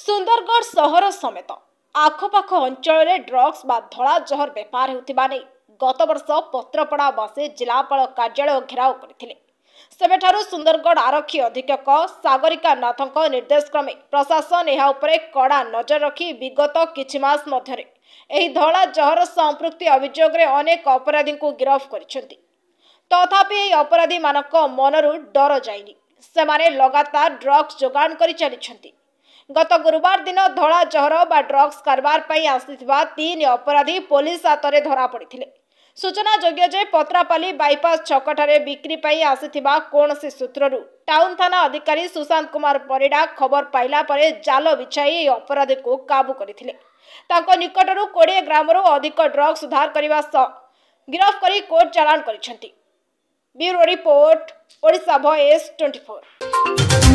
ସୁନ୍ଦରଗଡ଼ ସହର ସମେତ ଆଖପାଖ ଅଞ୍ଚଳରେ ଡ୍ରଗ୍ସ ବା ଧଳା ଜହର ବେପାର ହେଉଥିବା ନେଇ ଗତବର୍ଷ ପତ୍ରପଡ଼ାବାସୀ ଜିଲ୍ଲାପାଳ କାର୍ଯ୍ୟାଳୟ ଘେରାଉ କରିଥିଲେ ସେବେଠାରୁ ସୁନ୍ଦରଗଡ଼ ଆରକ୍ଷୀ ଅଧୀକ୍ଷକ ସାଗରିକା ନାଥଙ୍କ ନିର୍ଦ୍ଦେଶକ୍ରମେ ପ୍ରଶାସନ ଏହା ଉପରେ କଡ଼ା ନଜର ରଖି ବିଗତ କିଛି ମାସ ମଧ୍ୟରେ ଏହି ଧଳା ଜହର ସମ୍ପୃକ୍ତି ଅଭିଯୋଗରେ ଅନେକ ଅପରାଧୀଙ୍କୁ ଗିରଫ କରିଛନ୍ତି ତଥାପି ଏହି ଅପରାଧୀମାନଙ୍କ ମନରୁ ଡର ଯାଇନି ସେମାନେ ଲଗାତାର ଡ୍ରଗ୍ସ ଯୋଗାଣ କରି ଚାଲିଛନ୍ତି ଗତ ଗୁରୁବାର ଦିନ ଧଳା ଚହର ବା ଡ୍ରଗ୍ସ କାରବାର ପାଇଁ ଆସିଥିବା ତିନି ଅପରାଧୀ ପୋଲିସ ହାତରେ ଧରାପଡ଼ିଥିଲେ ସୂଚନାଯୋଗ୍ୟ ଯେ ପତ୍ରାପାଲି ବାଇପାସ୍ ଛକଠାରେ ବିକ୍ରି ପାଇଁ ଆସିଥିବା କୌଣସି ସୂତ୍ରରୁ ଟାଉନ୍ ଥାନା ଅଧିକାରୀ ସୁଶାନ୍ତ କୁମାର ପରିଡ଼ା ଖବର ପାଇଲା ପରେ ଜାଲ ବିଛାଇ ଏହି ଅପରାଧୀକୁ କାବୁ କରିଥିଲେ ତାଙ୍କ ନିକଟରୁ କୋଡ଼ିଏ ଗ୍ରାମରୁ ଅଧିକ ଡ୍ରଗ୍ସ ଉଦ୍ଧାର କରିବା ସହ ଗିରଫ କରି କୋର୍ଟ ଚାଲାଣ କରିଛନ୍ତି bureau report Odisha voice twenty four